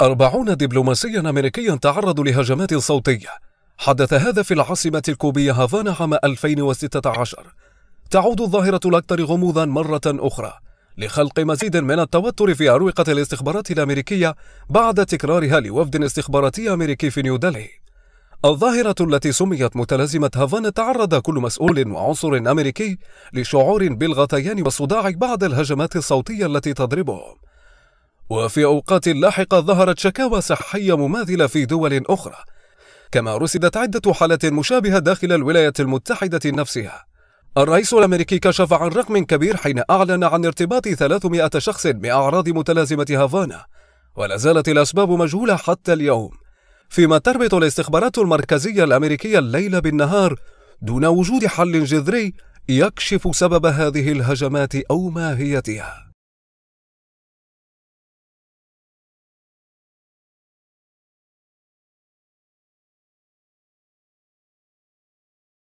أربعون دبلوماسيا أمريكيا تعرضوا لهجمات صوتية حدث هذا في العاصمة الكوبية هافانا عام 2016 تعود الظاهرة الأكثر غموضا مرة أخرى لخلق مزيد من التوتر في أروقة الاستخبارات الأمريكية بعد تكرارها لوفد استخباراتي أمريكي في نيودالي الظاهرة التي سميت متلازمة هافانا تعرض كل مسؤول وعنصر أمريكي لشعور بالغثيان والصداع بعد الهجمات الصوتية التي تضربهم وفي أوقات لاحقة ظهرت شكاوى صحية مماثلة في دول أخرى كما رصدت عدة حالات مشابهة داخل الولايات المتحدة نفسها الرئيس الأمريكي كشف عن رقم كبير حين أعلن عن ارتباط 300 شخص بأعراض متلازمة هافانا ولا زالت الأسباب مجهولة حتى اليوم فيما تربط الاستخبارات المركزية الأمريكية الليل بالنهار دون وجود حل جذري يكشف سبب هذه الهجمات أو ماهيتها